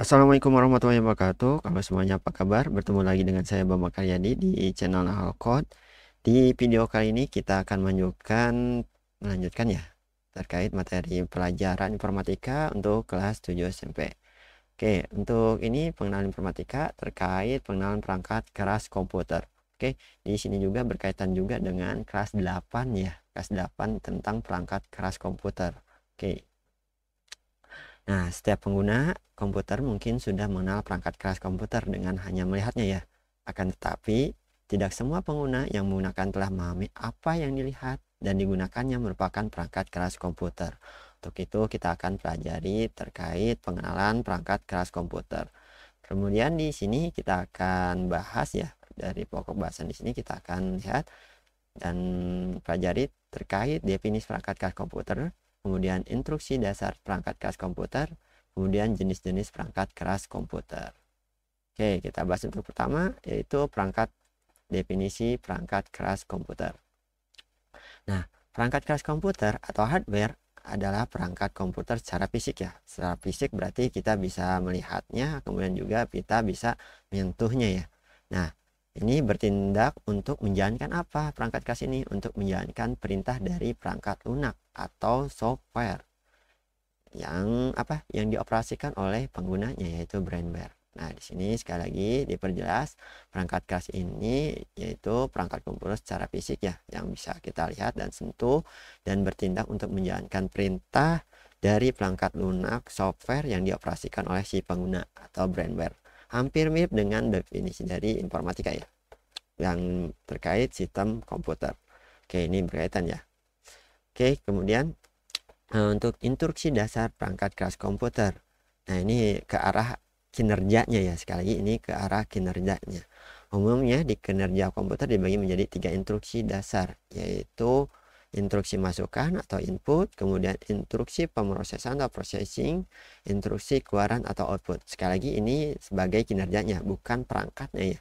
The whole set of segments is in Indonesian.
Assalamualaikum warahmatullahi wabarakatuh Kalau semuanya apa kabar? Bertemu lagi dengan saya Bambang Karyadi di channel Nahal Code Di video kali ini kita akan menunjukkan Melanjutkan ya Terkait materi pelajaran informatika untuk kelas 7 SMP Oke, untuk ini pengenalan informatika terkait pengenalan perangkat keras komputer Oke, di sini juga berkaitan juga dengan kelas 8 ya Kelas 8 tentang perangkat keras komputer Oke, Nah, setiap pengguna komputer mungkin sudah mengenal perangkat keras komputer dengan hanya melihatnya ya. Akan tetapi, tidak semua pengguna yang menggunakan telah memahami apa yang dilihat dan digunakannya merupakan perangkat keras komputer. Untuk itu, kita akan pelajari terkait pengenalan perangkat keras komputer. Kemudian di sini kita akan bahas ya dari pokok bahasan di sini kita akan lihat dan pelajari terkait definisi perangkat keras komputer, kemudian instruksi dasar perangkat keras komputer, kemudian jenis-jenis perangkat keras komputer. Oke, kita bahas untuk pertama, yaitu perangkat definisi perangkat keras komputer. Nah, perangkat keras komputer atau hardware adalah perangkat komputer secara fisik ya. Secara fisik berarti kita bisa melihatnya, kemudian juga kita bisa menyentuhnya ya. Nah, ini bertindak untuk menjalankan apa perangkat keras ini? Untuk menjalankan perintah dari perangkat lunak atau software yang apa yang dioperasikan oleh penggunanya yaitu brandware. Nah, di sini sekali lagi diperjelas perangkat kelas ini yaitu perangkat komputer secara fisik ya yang bisa kita lihat dan sentuh dan bertindak untuk menjalankan perintah dari perangkat lunak software yang dioperasikan oleh si pengguna atau brandware. Hampir mirip dengan definisi dari informatika ya yang terkait sistem komputer. Oke, ini berkaitan ya. Oke, kemudian eh, untuk instruksi dasar perangkat keras komputer. Nah, ini ke arah kinerjanya ya. Sekali lagi ini ke arah kinerjanya. Umumnya di kinerja komputer dibagi menjadi tiga instruksi dasar, yaitu instruksi masukan atau input, kemudian instruksi pemrosesan atau processing, instruksi keluaran atau output. Sekali lagi ini sebagai kinerjanya, bukan perangkatnya ya.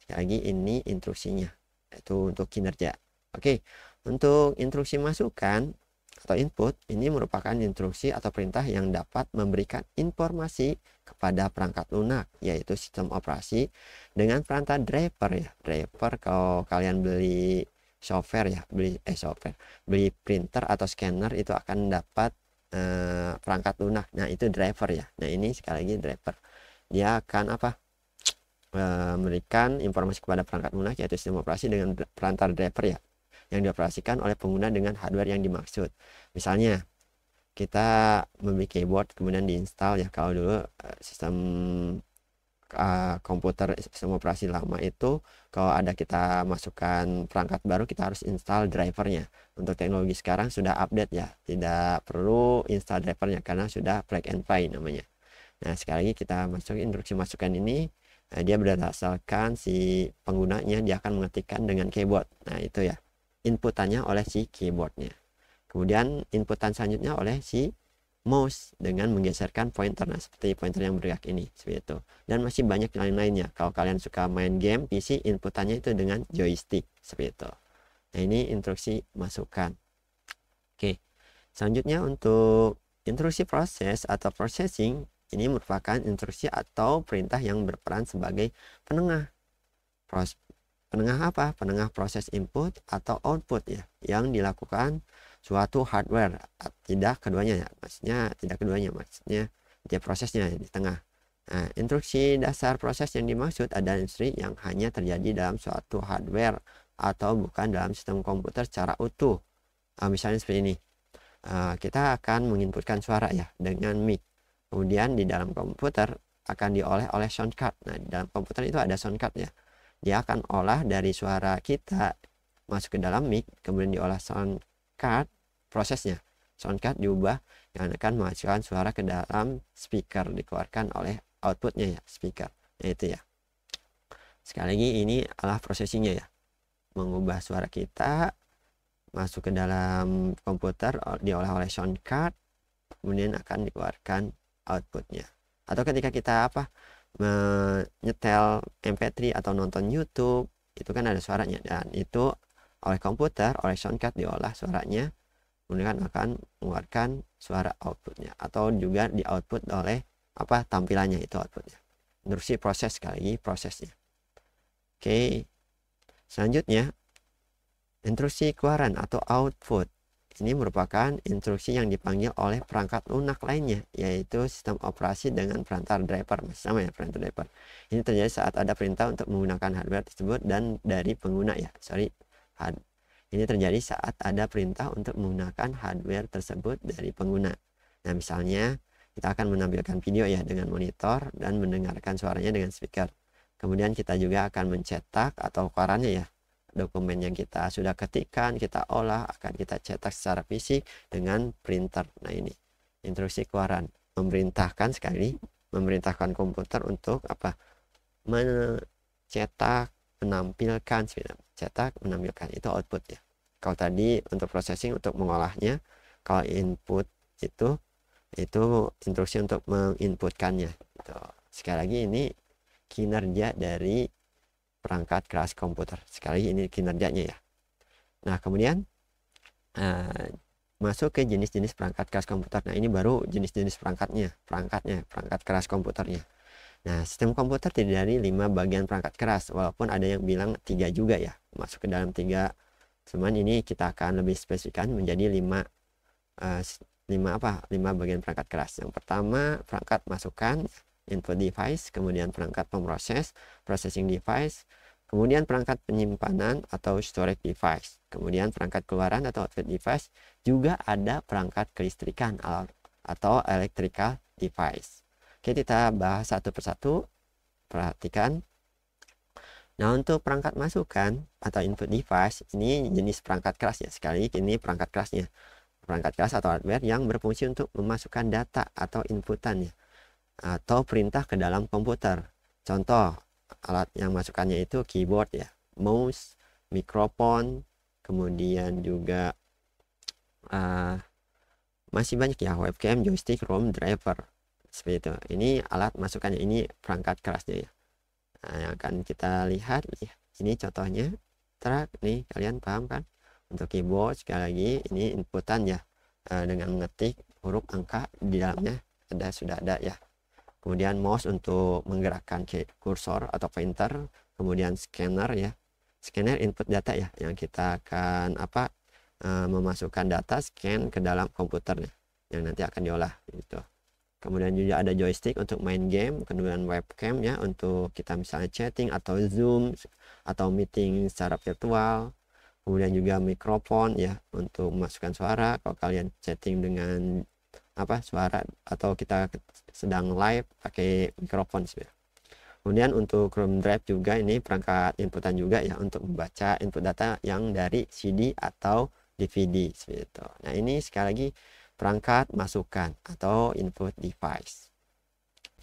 Sekali lagi ini instruksinya, yaitu untuk kinerja. Oke, untuk instruksi masukan atau input ini merupakan instruksi atau perintah yang dapat memberikan informasi kepada perangkat lunak yaitu sistem operasi dengan perantara driver ya driver kalau kalian beli software ya beli eh software beli printer atau scanner itu akan dapat eh, perangkat lunak nah itu driver ya nah ini sekali lagi driver dia akan apa eh, memberikan informasi kepada perangkat lunak yaitu sistem operasi dengan perantara driver ya yang dioperasikan oleh pengguna dengan hardware yang dimaksud. Misalnya, kita membeli keyboard kemudian diinstal ya kalau dulu eh, sistem uh, komputer sistem operasi lama itu kalau ada kita masukkan perangkat baru kita harus install drivernya untuk teknologi sekarang sudah update ya tidak perlu install drivernya karena sudah plug and play namanya nah sekali lagi kita masukin instruksi masukan ini nah, dia berdasarkan si penggunanya dia akan mengetikkan dengan keyboard nah itu ya inputannya oleh si keyboardnya. Kemudian inputan selanjutnya oleh si mouse dengan menggeserkan pointer nah seperti pointer yang bergerak ini seperti itu dan masih banyak lain-lainnya kalau kalian suka main game PC inputannya itu dengan joystick seperti itu nah ini instruksi masukan oke selanjutnya untuk instruksi proses atau processing ini merupakan instruksi atau perintah yang berperan sebagai penengah proses penengah apa? Penengah proses input atau output ya yang dilakukan suatu hardware. Tidak keduanya ya, maksudnya tidak keduanya maksudnya dia prosesnya di tengah. Nah, instruksi dasar proses yang dimaksud adalah instruksi yang hanya terjadi dalam suatu hardware atau bukan dalam sistem komputer secara utuh. Nah, misalnya seperti ini, nah, kita akan menginputkan suara ya dengan mic. Kemudian di dalam komputer akan diolah oleh sound card. Nah, di dalam komputer itu ada sound card ya dia akan olah dari suara kita masuk ke dalam mic kemudian diolah sound card prosesnya sound card diubah yang akan menghasilkan suara ke dalam speaker dikeluarkan oleh outputnya ya speaker nah, itu ya sekali lagi ini adalah prosesinya ya mengubah suara kita masuk ke dalam komputer diolah oleh sound card kemudian akan dikeluarkan outputnya atau ketika kita apa menyetel MP3 atau nonton YouTube itu kan ada suaranya dan itu oleh komputer oleh soundcard diolah suaranya kemudian akan mengeluarkan suara outputnya atau juga di output oleh apa tampilannya itu outputnya menerusi proses sekali lagi prosesnya oke selanjutnya intrusi keluaran atau output ini merupakan instruksi yang dipanggil oleh perangkat lunak lainnya, yaitu sistem operasi dengan perantara driver, masih sama ya perantara driver. Ini terjadi saat ada perintah untuk menggunakan hardware tersebut dan dari pengguna ya, sorry, hard. Ini terjadi saat ada perintah untuk menggunakan hardware tersebut dari pengguna. Nah, misalnya kita akan menampilkan video ya dengan monitor dan mendengarkan suaranya dengan speaker. Kemudian kita juga akan mencetak atau korannya ya dokumen yang kita sudah ketikkan, kita olah, akan kita cetak secara fisik dengan printer. Nah ini instruksi keluaran memerintahkan sekali memerintahkan komputer untuk apa mencetak menampilkan cetak menampilkan itu output ya. kalau tadi untuk processing untuk mengolahnya kalau input itu itu instruksi untuk menginputkannya gitu. sekali lagi ini kinerja dari perangkat keras komputer. Sekali ini kinerjanya ya. Nah, kemudian uh, masuk ke jenis-jenis perangkat keras komputer. Nah, ini baru jenis-jenis perangkatnya, perangkatnya, perangkat keras komputernya. Nah, sistem komputer terdiri dari lima bagian perangkat keras, walaupun ada yang bilang tiga juga ya, masuk ke dalam tiga. Cuman ini kita akan lebih spesifikan menjadi lima, uh, lima apa? Lima bagian perangkat keras. Yang pertama perangkat masukan, input device, kemudian perangkat pemroses, processing device, kemudian perangkat penyimpanan atau storage device, kemudian perangkat keluaran atau output device, juga ada perangkat kelistrikan atau electrical device. Oke, kita bahas satu persatu. Perhatikan. Nah, untuk perangkat masukan atau input device, ini jenis perangkat keras ya. Sekali ini perangkat kerasnya. Perangkat keras atau hardware yang berfungsi untuk memasukkan data atau inputannya atau perintah ke dalam komputer. Contoh, alat yang masukannya itu keyboard ya, mouse, mikrofon, kemudian juga uh, masih banyak ya webcam, joystick, ROM, driver seperti itu. Ini alat masukannya ini perangkat kerasnya ya. Nah, yang akan kita lihat ya. Ini contohnya track nih kalian paham kan? Untuk keyboard sekali lagi ini inputan ya eh, dengan mengetik huruf angka di dalamnya ada sudah ada ya kemudian mouse untuk menggerakkan kursor atau pointer, kemudian scanner ya. Scanner input data ya yang kita akan apa eh, memasukkan data scan ke dalam komputernya yang nanti akan diolah gitu. Kemudian juga ada joystick untuk main game, kemudian webcam ya untuk kita misalnya chatting atau Zoom atau meeting secara virtual. Kemudian juga mikrofon ya untuk memasukkan suara kalau kalian chatting dengan apa suara atau kita sedang live pakai mikrofon sebenarnya. Kemudian untuk Chrome Drive juga ini perangkat inputan juga ya untuk membaca input data yang dari CD atau DVD seperti itu. Nah ini sekali lagi perangkat masukan atau input device.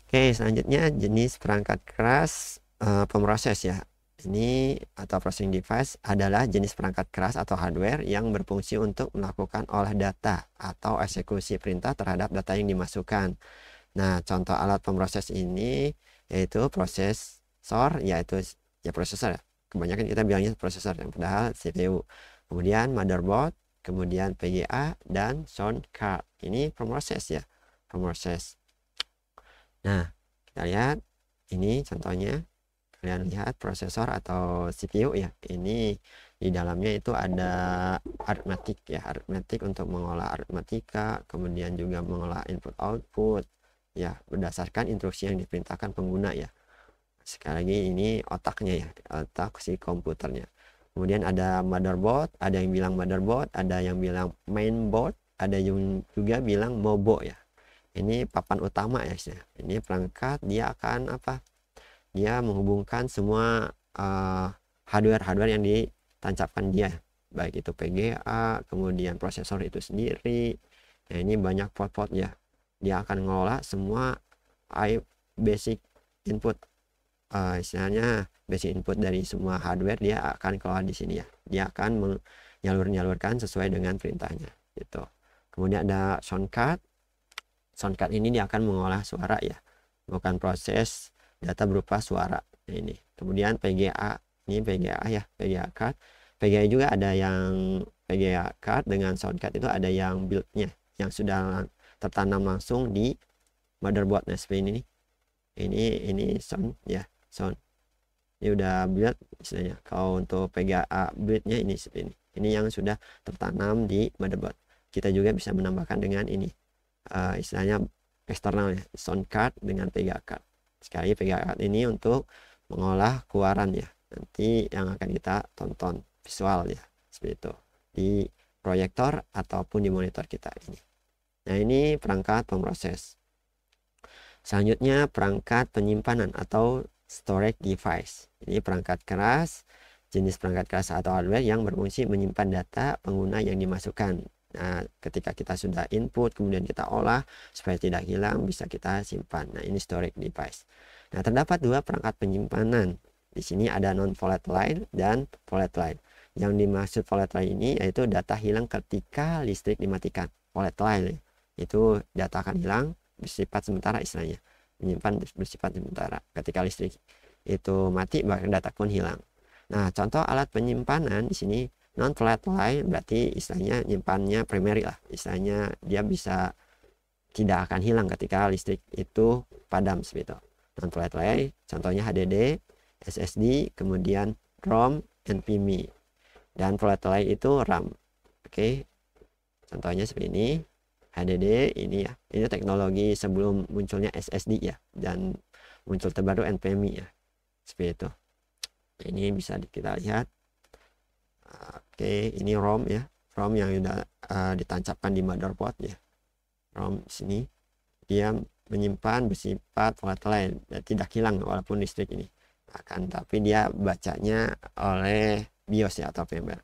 Oke selanjutnya jenis perangkat keras e, pemroses ya. Ini atau processing device adalah jenis perangkat keras atau hardware yang berfungsi untuk melakukan olah data atau eksekusi perintah terhadap data yang dimasukkan. Nah, contoh alat pemroses ini yaitu prosesor, yaitu ya prosesor ya. Kebanyakan kita bilangnya prosesor, yang padahal CPU. Kemudian motherboard, kemudian PGA dan sound card. Ini pemroses ya, pemroses. Nah, kita lihat ini contohnya. Kalian lihat prosesor atau CPU ya. Ini di dalamnya itu ada aritmatik ya, aritmatik untuk mengolah aritmatika, kemudian juga mengolah input output ya berdasarkan instruksi yang diperintahkan pengguna ya sekali lagi ini otaknya ya otak si komputernya kemudian ada motherboard ada yang bilang motherboard ada yang bilang mainboard ada yang juga bilang mobo ya ini papan utama ya sih. ini perangkat dia akan apa dia menghubungkan semua eh, hardware hardware hardware yang ditancapkan dia baik itu PGA kemudian prosesor itu sendiri nah, ini banyak port-port ya dia akan ngelola semua basic input uh, istilahnya basic input dari semua hardware dia akan kelola di sini ya dia akan menyalur-nyalurkan sesuai dengan perintahnya gitu kemudian ada sound card sound card ini dia akan mengolah suara ya bukan proses data berupa suara ini kemudian PGA ini PGA ya PGA card PGA juga ada yang PGA card dengan sound card itu ada yang build-nya yang sudah tertanam langsung di motherboard nah, SP ini nih. ini ini sound ya sound ini udah build istilahnya kalau untuk PGA buildnya ini seperti ini ini yang sudah tertanam di motherboard kita juga bisa menambahkan dengan ini uh, istilahnya eksternal ya sound card dengan PGA card sekali PGA card ini untuk mengolah keluaran ya nanti yang akan kita tonton visual ya seperti itu di proyektor ataupun di monitor kita ini Nah, ini perangkat pemroses. Selanjutnya perangkat penyimpanan atau storage device. Ini perangkat keras, jenis perangkat keras atau hardware yang berfungsi menyimpan data pengguna yang dimasukkan. Nah, ketika kita sudah input, kemudian kita olah supaya tidak hilang, bisa kita simpan. Nah, ini storage device. Nah, terdapat dua perangkat penyimpanan. Di sini ada non volatile dan volatile. Yang dimaksud volatile ini yaitu data hilang ketika listrik dimatikan. Volatile itu data akan hilang bersifat sementara istilahnya menyimpan bersifat sementara ketika listrik itu mati bahkan data pun hilang nah contoh alat penyimpanan di sini non flat line berarti istilahnya nyimpannya primary lah istilahnya dia bisa tidak akan hilang ketika listrik itu padam seperti itu non flat line contohnya HDD SSD kemudian ROM NVMe dan flat line itu RAM oke contohnya seperti ini HDD ini ya ini teknologi sebelum munculnya SSD ya dan muncul terbaru NVMe ya seperti itu ini bisa kita lihat oke ini ROM ya ROM yang sudah uh, ditancapkan di motherboard ya ROM sini dia menyimpan bersifat volatile dan tidak hilang walaupun listrik ini akan tapi dia bacanya oleh BIOS ya atau firmware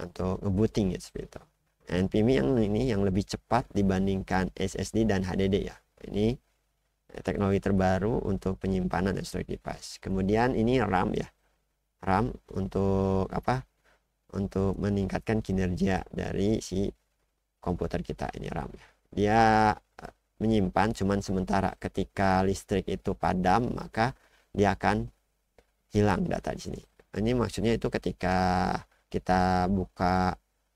untuk ngebooting ya seperti itu NVMe yang ini yang lebih cepat dibandingkan SSD dan HDD ya ini eh, teknologi terbaru untuk penyimpanan dan storage device kemudian ini RAM ya RAM untuk apa untuk meningkatkan kinerja dari si komputer kita ini RAM ya dia eh, menyimpan cuman sementara ketika listrik itu padam maka dia akan hilang data di sini ini maksudnya itu ketika kita buka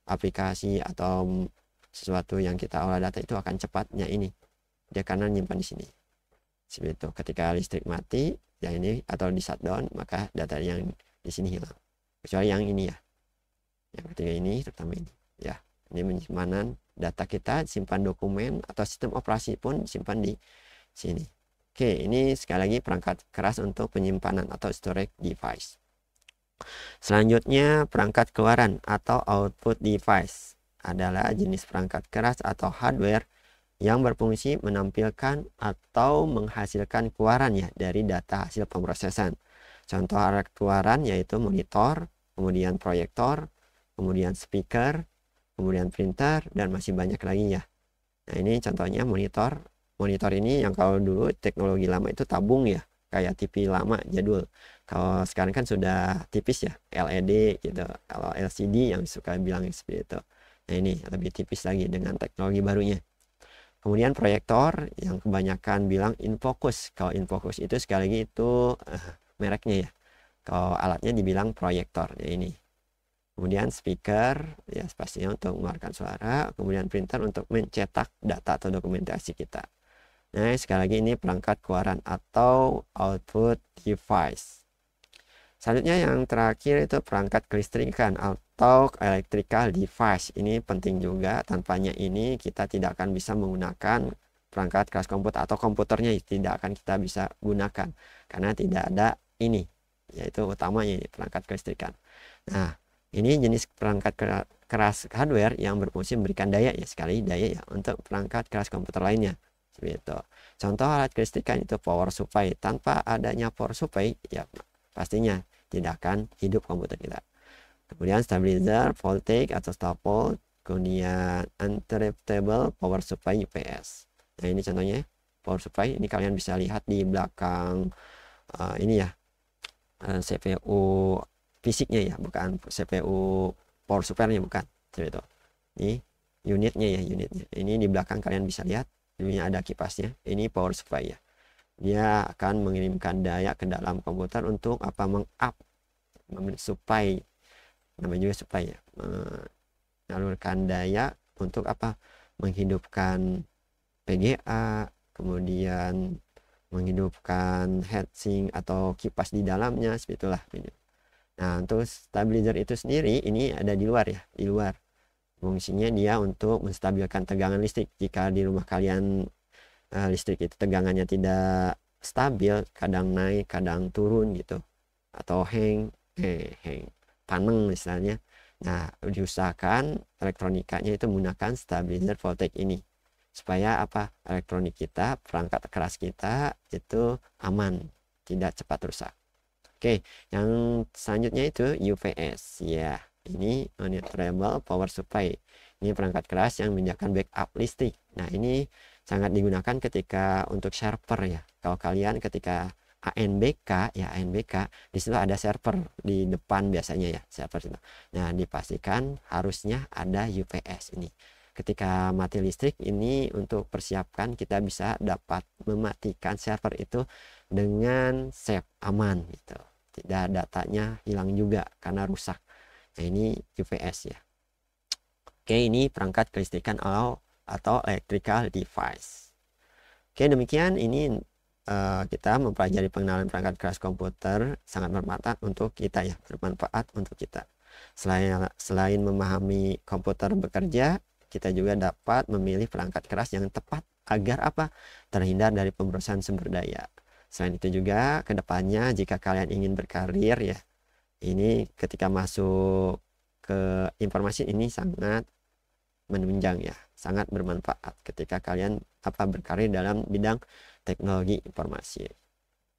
aplikasi atau sesuatu yang kita olah data itu akan cepatnya ini dia karena nyimpan di sini seperti itu ketika listrik mati ya ini atau di shutdown maka data yang di sini hilang kecuali yang ini ya yang ketiga ini terutama ini ya ini penyimpanan data kita simpan dokumen atau sistem operasi pun simpan di sini oke ini sekali lagi perangkat keras untuk penyimpanan atau storage device Selanjutnya, perangkat keluaran atau output device adalah jenis perangkat keras atau hardware yang berfungsi menampilkan atau menghasilkan keluarannya dari data hasil pemrosesan. Contoh alat keluaran yaitu monitor, kemudian proyektor, kemudian speaker, kemudian printer, dan masih banyak lagi ya. Nah ini contohnya monitor. Monitor ini yang kalau dulu teknologi lama itu tabung ya, kayak TV lama jadul kalau sekarang kan sudah tipis ya LED gitu kalau LCD yang suka bilang seperti itu nah ini lebih tipis lagi dengan teknologi barunya kemudian proyektor yang kebanyakan bilang infocus kalau infocus itu sekali lagi itu uh, mereknya ya kalau alatnya dibilang proyektor ya ini kemudian speaker ya pastinya untuk mengeluarkan suara kemudian printer untuk mencetak data atau dokumentasi kita nah sekali lagi ini perangkat keluaran atau output device Selanjutnya yang terakhir itu perangkat kelistrikan atau electrical device. Ini penting juga, tanpanya ini kita tidak akan bisa menggunakan perangkat keras komputer atau komputernya tidak akan kita bisa gunakan karena tidak ada ini yaitu utamanya ini perangkat kelistrikan. Nah, ini jenis perangkat keras hardware yang berfungsi memberikan daya ya sekali daya ya untuk perangkat keras komputer lainnya seperti itu. Contoh alat kelistrikan itu power supply. Tanpa adanya power supply, ya pastinya tidak akan hidup komputer kita. Kemudian stabilizer, voltage atau stopol kemudian interruptible power supply UPS. Nah ini contohnya power supply. Ini kalian bisa lihat di belakang uh, ini ya uh, eh, CPU fisiknya ya, bukan CPU power supply-nya bukan. Seperti itu. Ini unitnya ya unitnya. Ini di belakang kalian bisa lihat. Ini ada kipasnya. Ini power supply ya dia akan mengirimkan daya ke dalam komputer untuk apa meng-up supaya namanya juga supaya menyalurkan daya untuk apa menghidupkan PGA kemudian menghidupkan heatsink atau kipas di dalamnya seperti itulah nah untuk stabilizer itu sendiri ini ada di luar ya di luar fungsinya dia untuk menstabilkan tegangan listrik jika di rumah kalian uh, listrik itu tegangannya tidak stabil kadang naik kadang turun gitu atau hang eh, hang paneng misalnya nah diusahakan elektronikanya itu menggunakan stabilizer voltage ini supaya apa elektronik kita perangkat keras kita itu aman tidak cepat rusak oke yang selanjutnya itu UVS ya ini monitorable power supply ini perangkat keras yang menyediakan backup listrik nah ini sangat digunakan ketika untuk server ya. Kalau kalian ketika ANBK ya ANBK di situ ada server di depan biasanya ya server itu. Nah dipastikan harusnya ada UPS ini. Ketika mati listrik ini untuk persiapkan kita bisa dapat mematikan server itu dengan safe aman gitu. Tidak datanya hilang juga karena rusak. Nah ini UPS ya. Oke ini perangkat kelistrikan atau atau electrical device. Oke, demikian ini uh, kita mempelajari pengenalan perangkat keras komputer sangat bermanfaat untuk kita ya, bermanfaat untuk kita. Selain selain memahami komputer bekerja, kita juga dapat memilih perangkat keras yang tepat agar apa? terhindar dari pemborosan sumber daya. Selain itu juga kedepannya jika kalian ingin berkarir ya ini ketika masuk ke informasi ini sangat menunjang ya sangat bermanfaat ketika kalian apa berkarir dalam bidang teknologi informasi.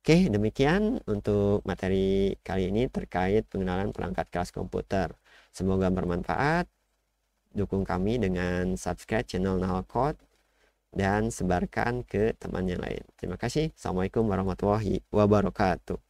Oke, demikian untuk materi kali ini terkait pengenalan perangkat kelas komputer. Semoga bermanfaat. Dukung kami dengan subscribe channel Nahal Code dan sebarkan ke teman yang lain. Terima kasih. Assalamualaikum warahmatullahi wabarakatuh.